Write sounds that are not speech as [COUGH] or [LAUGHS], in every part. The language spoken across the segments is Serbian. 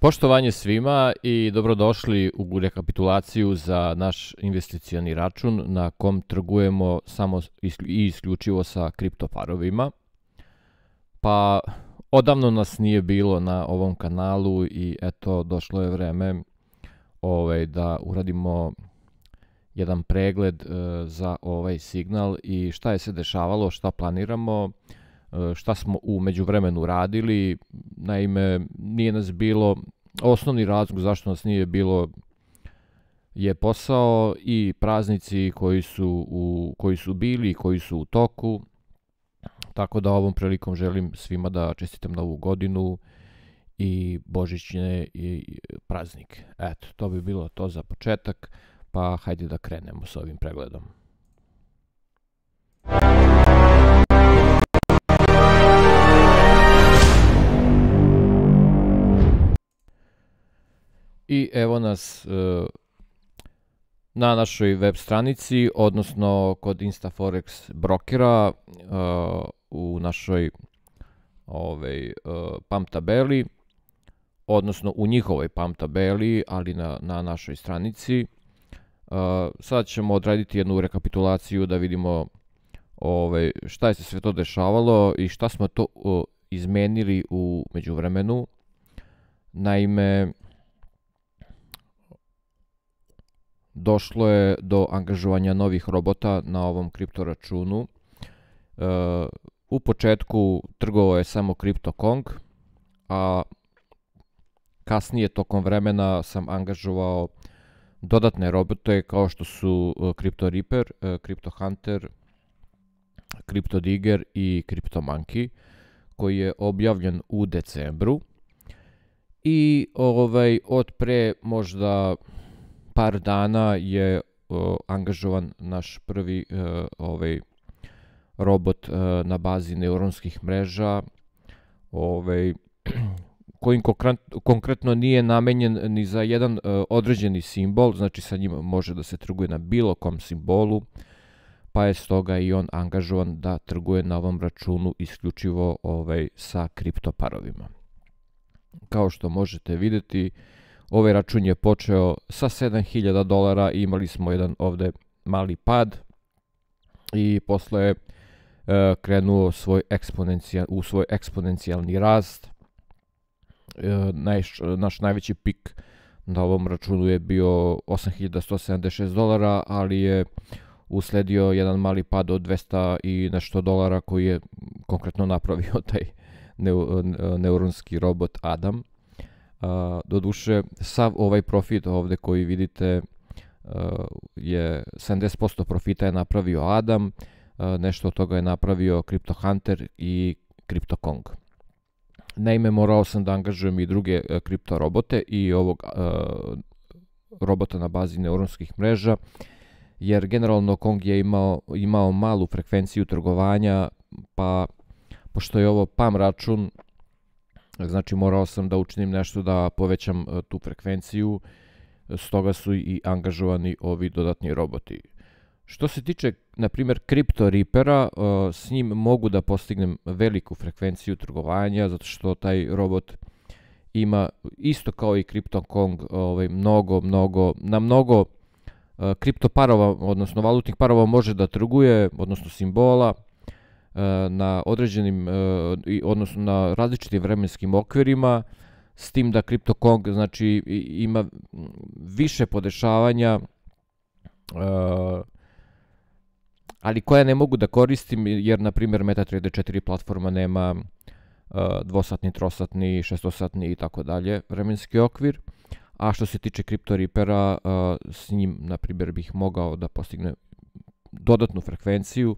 Poštovanje svima i dobrodošli u rekapitulaciju za naš investicioni račun na kom trgujemo samo i isključivo sa kriptoparovima. Pa odavno nas nije bilo na ovom kanalu i eto došlo je vreme ovaj, da uradimo jedan pregled e, za ovaj signal i šta je se dešavalo, šta planiramo, e, šta smo u međuvremenu radili, Naime, nije nas bilo, osnovni razlog zašto nas nije bilo je posao i praznici koji su, u, koji su bili i koji su u toku. Tako da ovom prilikom želim svima da čestitam novu godinu i božićne i praznik. Eto, to bi bilo to za početak, pa hajde da krenemo s ovim pregledom. I evo nas e, na našoj web stranici, odnosno kod InstaForex brokera e, u našoj ovaj, uh, pump tabeli, odnosno u njihovoj pump tabeli, ali na, na našoj stranici. Uh, sad ćemo odraditi jednu rekapitulaciju da vidimo ovaj, šta je se sve to dešavalo i šta smo to izmenili u međuvremenu. Naime, došlo je do angažovanja novih robota na ovom kriptoračunu. E, u početku trgovao je samo CryptoKong, a kasnije tokom vremena sam angažovao dodatne robote kao što su e, Crypto Reaper, e, Crypto Hunter, Crypto Digger i Crypto Monkey koji je objavljen u decembru. I ovaj od pre možda par dana je uh, angažovan naš prvi uh, ovaj robot uh, na bazi neuronskih mreža ovaj [CLEARS THROAT] koji konkretno nije namenjen ni za jedan uh, određeni simbol, znači sa njim može da se trguje na bilo kom simbolu, pa je stoga i on angažovan da trguje na ovom računu isključivo ovaj sa kriptoparovima. Kao što možete videti, uh, Ovaj račun je počeo sa 7000 dolara i imali smo jedan ovde mali pad i posle je krenuo svoj eksponencijal, u svoj eksponencijalni rast. E, naš, naš najveći pik na ovom računu je bio 8176 dolara, ali je usledio jedan mali pad od 200 i nešto dolara koji je konkretno napravio [LAUGHS] taj neuronski robot Adam. A, doduše, sav ovaj profit ovde koji vidite je 70% profita je napravio Adam, nešto od toga je napravio Crypto Hunter i Crypto Kong. Naime, morao sam da angažujem i druge e, kripto robote i ovog robota na bazi neuronskih mreža, jer generalno Kong je imao, imao malu frekvenciju trgovanja, pa pošto je ovo PAM račun, Znači morao sam da učinim nešto da povećam e, tu frekvenciju, stoga su i angažovani ovi dodatni roboti. Što se tiče, na primjer, Crypto Reapera, e, s njim mogu da postignem veliku frekvenciju trgovanja, zato što taj robot ima, isto kao i Crypto Kong, ovaj, mnogo, mnogo, na mnogo e, kriptoparova, odnosno valutnih parova može da trguje, odnosno simbola, E, na određenim, e, odnosno na različitim vremenskim okvirima, s tim da CryptoKong znači, ima više podešavanja e, ali koja ne mogu da koristim jer, na primjer, MetaTrader 4 platforma nema dvosatni, trosatni, šestosatni i tako dalje vremenski okvir. A što se tiče CryptoRipera, s njim, na primjer, bih mogao da postignem dodatnu frekvenciju,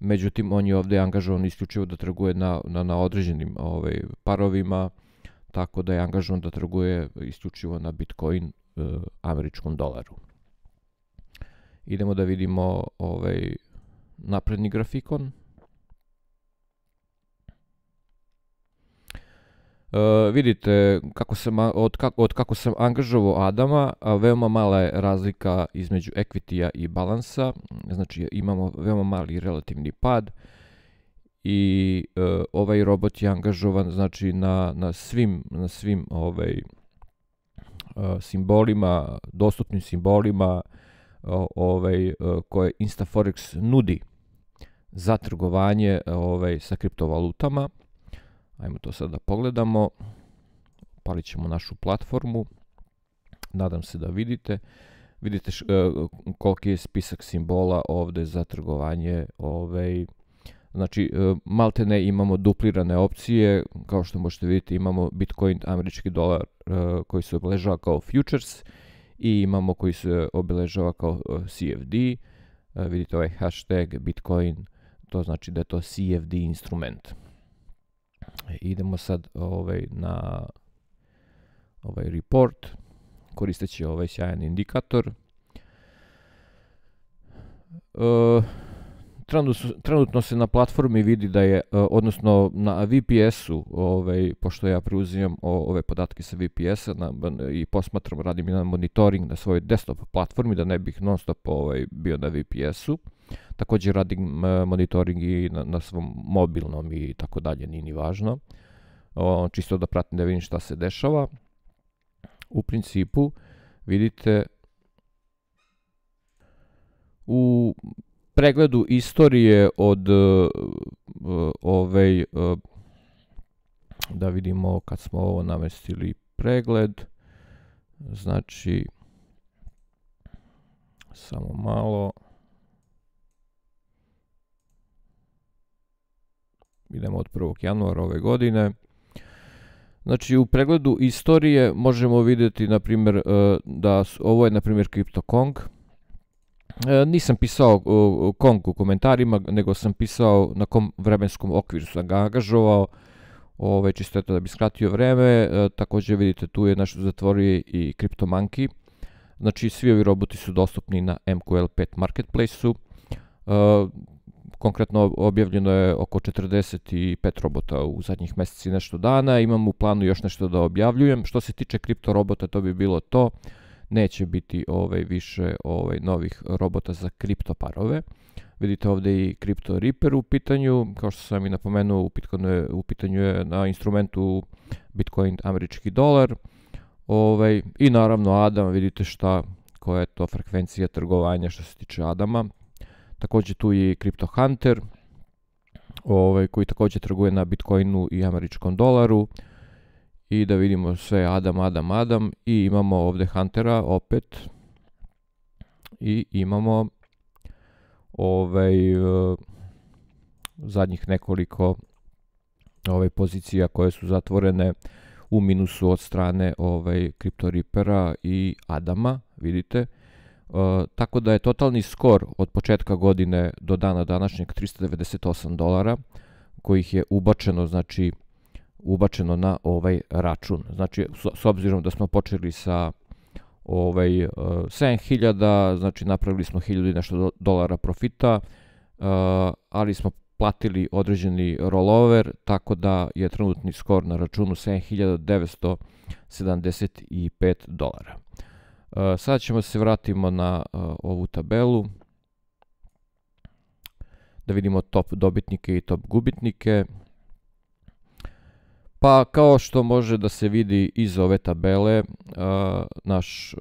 međutim on je ovde angažovan isključivo da trguje na, na, na određenim ovaj, parovima, tako da je angažovan da trguje isključivo na Bitcoin eh, američkom dolaru. Idemo da vidimo ovaj napredni grafikon. Uh, vidite kako sam od kako, od kako sam angažovao Adama, a veoma mala je razlika između ekvitija i balansa. Znači imamo veoma mali relativni pad i e, uh, ovaj robot je angažovan znači na na svim na svim ovaj e, uh, simbolima, dostupnim simbolima ovaj eh, koje Instaforex nudi za trgovanje eh, ovaj sa kriptovalutama. Ajmo to sada da pogledamo. Palit ćemo našu platformu. Nadam se da vidite. Vidite š, e, koliki je spisak simbola ovde za trgovanje. Ovaj, Znači, e, malte ne imamo duplirane opcije, kao što možete vidjeti imamo Bitcoin, američki dolar e, koji se obeležava kao futures i imamo koji se obeležava kao e, CFD, vidite ovaj hashtag Bitcoin, to znači da je to CFD instrument. Idemo sad ovaj, na ovaj report, koristeći ovaj sjajan indikator. E, trenutno se na platformi vidi da je, e, odnosno na VPS-u, ovaj, pošto ja preuzimam ove podatke sa VPS-a i posmatram, radim na monitoring na svojoj desktop platformi, da ne bih non stop ovaj, bio na VPS-u. Takođe radim monitoring i na, na svom mobilnom i tako dalje, nije ni važno. O, čisto da pratim da vidim šta se dešava. U principu vidite u pregledu istorije od uh, e, ove uh, e, da vidimo kad smo ovo namestili pregled znači samo malo idemo od 1. januara ove godine. Znači u pregledu istorije možemo vidjeti na primjer e, da ovo je na primjer CryptoKong. E, nisam pisao Kong u komentarima, nego sam pisao na kom vremenskom okviru sam ga angažovao. Ovaj, čisto to da bi skratio vreme, e, također vidite tu je nešto zatvorio i CryptoMonkey. Znači svi ovi roboti su dostupni na MQL5 marketplace-u. Konkretno objavljeno je oko 45 robota u zadnjih meseci nešto dana. Imam u planu još nešto da objavljujem. Što se tiče kripto robota, to bi bilo to. Neće biti ovaj više ovaj novih robota za kripto parove. Vidite ovde i Crypto Reaper u pitanju, kao što sam i napomenuo, u, je, u pitanju je na instrumentu Bitcoin američki dolar. Ovaj, I naravno Adam, vidite šta, koja je to frekvencija trgovanja što se tiče Adama. Takođe tu je i Crypto Hunter, ovaj, koji takođe trguje na Bitcoinu i američkom dolaru. I da vidimo sve Adam, Adam, Adam. I imamo ovde Huntera opet. I imamo ovaj, zadnjih nekoliko ovaj, pozicija koje su zatvorene u minusu od strane ovaj, Crypto Reapera i Adama, vidite. E, tako da je totalni skor od početka godine do dana današnjeg 398 dolara kojih je ubačeno znači ubačeno na ovaj račun. Znači s, s obzirom da smo počeli sa ovaj 7000, e, znači napravili smo 1000 nešto dolara profita, e, ali smo platili određeni rollover, tako da je trenutni skor na računu 7975 dolara. Eh, sad ćemo se vratimo na eh, ovu tabelu da vidimo top dobitnike i top gubitnike. Pa kao što može da se vidi iz ove tabele, eh, naš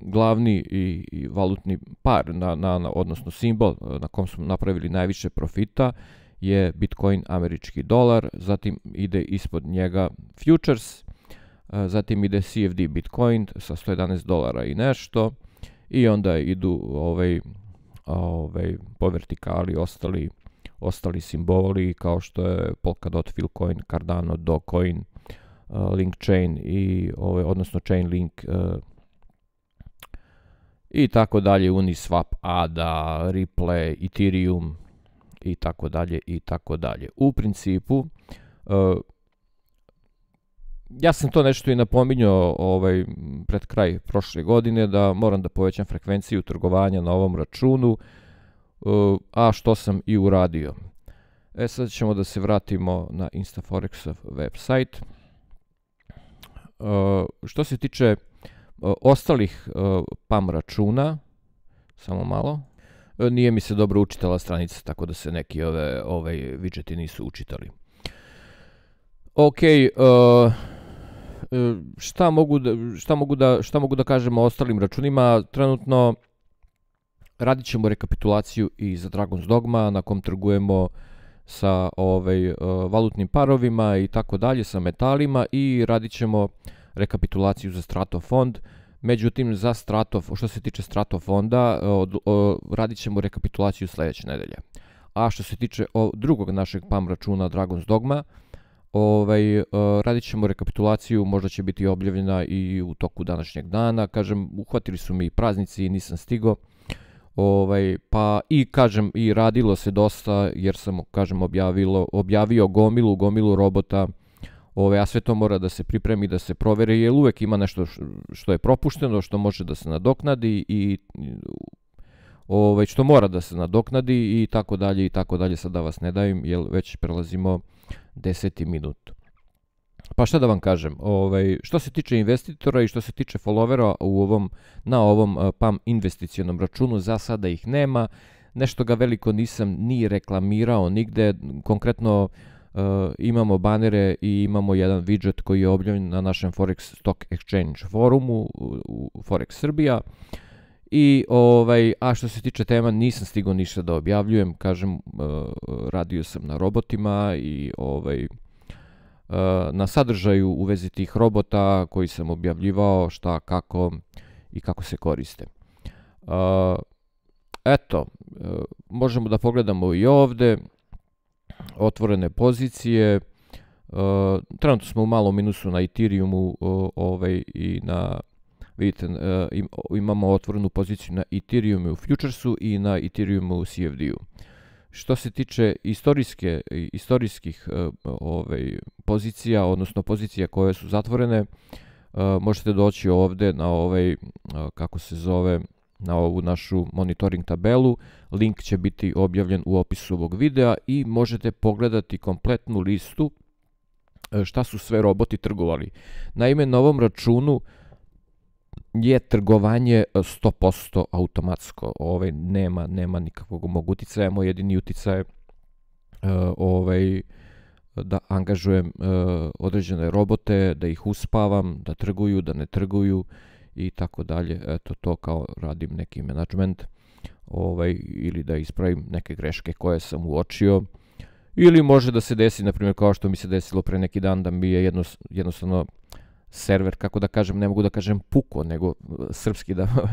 glavni i, i valutni par, na, na, na, odnosno simbol na kom smo napravili najviše profita je Bitcoin američki dolar, zatim ide ispod njega futures, E, zatim ide CFD Bitcoin sa 111 dolara i nešto i onda idu ovaj, ovaj, po vertikali ostali ostali simboli kao što je Polkadot, Filcoin, Cardano, Dogecoin, e, Link Chain i ovaj, odnosno Chainlink e, i tako dalje, Uniswap, ADA, Ripple, Ethereum i tako dalje i tako dalje. U principu ja sam to nešto i napominjao ovaj, pred kraj prošle godine, da moram da povećam frekvenciju trgovanja na ovom računu, e, a što sam i uradio. E sad ćemo da se vratimo na Instaforexov website. Što se tiče e, ostalih e, PAM računa, samo malo, nije mi se dobro učitala stranica, tako da se neki ove, ove widgeti nisu učitali. Ok, uh, E, šta mogu da, šta mogu da, šta mogu da kažem o ostalim računima? Trenutno radit ćemo rekapitulaciju i za Dragon's Dogma, na kom trgujemo sa ovaj, e, valutnim parovima i tako dalje, sa metalima i radit ćemo rekapitulaciju za Strato fond. Međutim, za Strato, što se tiče Strato fonda, e, radit ćemo rekapitulaciju sledeće nedelje. A što se tiče drugog našeg PAM računa Dragon's Dogma, Ovaj, e, radit ćemo rekapitulaciju, možda će biti objavljena i u toku današnjeg dana. Kažem, uhvatili su mi praznici i nisam stigo. Ovaj, pa i kažem, i radilo se dosta jer sam, kažem, objavilo, objavio gomilu, gomilu robota. Ove, ovaj, a sve to mora da se pripremi, da se proveri, jer uvek ima nešto što je propušteno, što može da se nadoknadi i ovaj, što mora da se nadoknadi i tako dalje i tako dalje, sad da vas ne dajem, jer već prelazimo deseti minut. Pa šta da vam kažem, ovaj, što se tiče investitora i što se tiče followera u ovom, na ovom eh, PAM investicionom računu, za sada ih nema, nešto ga veliko nisam ni reklamirao nigde, konkretno Uh, imamo banere i imamo jedan widget koji je obljavljen na našem Forex Stock Exchange forumu u Forex Srbija. Uh, I ovaj, a što se tiče tema, nisam stigao ništa da objavljujem, kažem, e, radio sam na robotima i ovaj, e, na sadržaju u vezi tih robota koji sam objavljivao, šta, kako i kako se koriste. E, eto, možemo da pogledamo i ovde otvorene pozicije. Trenutno smo u malom minusu na Ethereumu ovaj, i na vidite, e, imamo otvorenu poziciju na Ethereum u futuresu i na Ethereum u CFD-u. Što se tiče istorijske, istorijskih e, ovaj, pozicija, odnosno pozicija koje su zatvorene, e, možete doći ovde na ovaj, kako se zove, na ovu našu monitoring tabelu. Link će biti objavljen u opisu ovog videa i možete pogledati kompletnu listu šta su sve roboti trgovali. Naime, na ovom računu uh, je trgovanje 100% e, automatsko. Ovaj nema nema nikakvog mog uticaja, moj jedini uticaj je ovaj da angažujem e, određene robote, da ih uspavam, da trguju, da ne trguju i tako dalje. Eto to kao radim neki menadžment ovaj, ili da ispravim neke greške koje sam uočio. Ili može da se desi, na primjer, kao što mi se desilo pre neki dan, da mi je jedno, jednostavno server, kako da kažem, ne mogu da kažem puko, nego e, srpski da [LAUGHS]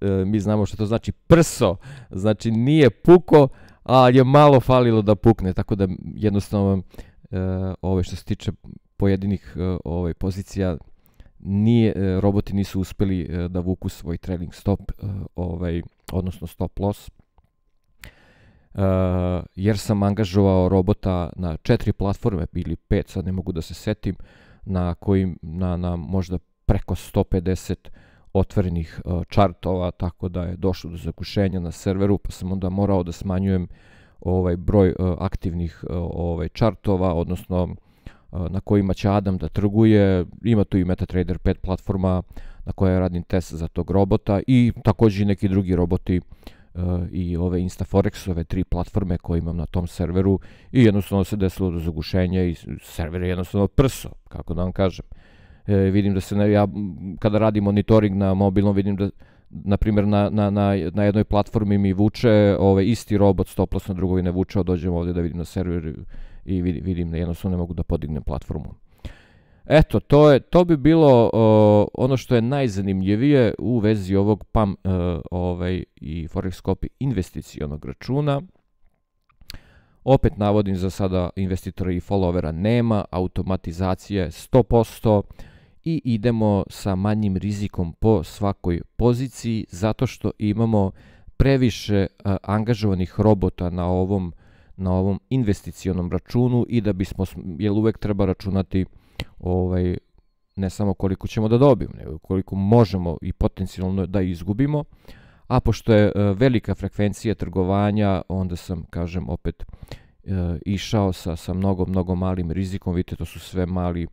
e, mi znamo što to znači prso, znači nije puko, ali je malo falilo da pukne, tako da jednostavno e, ove ovaj, što se tiče pojedinih ove ovaj, pozicija nije roboti nisu uspeli da vuku svoj trailing stop ovaj odnosno stop loss jer sam angažovao robota na četiri platforme ili pet, sad ne mogu da se setim, uh, na kojim na, na možda preko 150 otvorenih e, čartova, tako da je došlo do zakušenja na serveru, pa sam onda morao da smanjujem ovaj broj e, aktivnih e, ovaj čartova, odnosno na kojima će Adam da trguje. Ima tu i MetaTrader 5 platforma na kojoj radim test za tog robota i takođe i neki drugi roboti uh, Eh, i ove Instaforexove tri platforme koje imam na tom serveru i jednostavno se desilo do zagušenja i server je jednostavno prso, kako da vam kažem. E, vidim da se, ne, ja kada radim monitoring na mobilnom, vidim da na primjer na, na, na, na jednoj platformi mi vuče ovaj isti robot stoplasno drugovi ne vuče, dođem ovde da vidim na server i vidim, vidim da jednostavno ne mogu da podignem platformu. Eto, to, je, to bi bilo o, ono što je najzanimljivije u vezi ovog PAM e, ovaj, i Forex Copy investicijonog računa. Opet navodim za sada investitora i followera nema, automatizacija je 100% i idemo sa manjim rizikom po svakoj poziciji zato što imamo previše a, e, angažovanih robota na ovom na ovom investicionom računu i da bismo, jer uvek treba računati ovaj, ne samo koliko ćemo da dobijemo, nego koliko možemo i potencijalno da izgubimo, a pošto je e, velika frekvencija trgovanja, onda sam, kažem, opet e, išao sa, sa mnogo, mnogo malim rizikom, vidite, to su sve mali,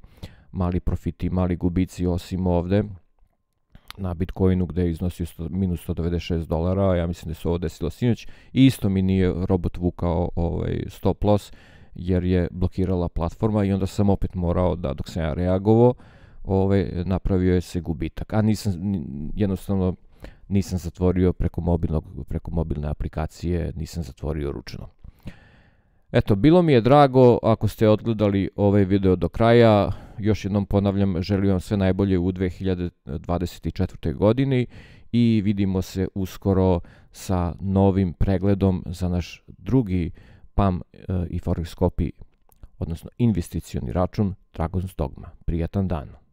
mali profiti, mali gubici, osim ovde, na Bitcoinu gde je iznosio minus 196 dolara, ja mislim da se ovo desilo sinoć, i isto mi nije robot vukao ovaj, stop loss, jer je blokirala platforma i onda sam opet morao da dok sam ja reagovao ovaj, napravio je se gubitak. A nisam, jednostavno nisam zatvorio preko, mobilnog, preko mobilne aplikacije, nisam zatvorio ručno. Eto, bilo mi je drago ako ste odgledali ovaj video do kraja. Još jednom ponavljam, želim vam sve najbolje u 2024. godini i vidimo se uskoro sa novim pregledom za naš drugi PAM e, i Forex Copy, odnosno investicioni račun Dragon's Dogma. Prijatan dan!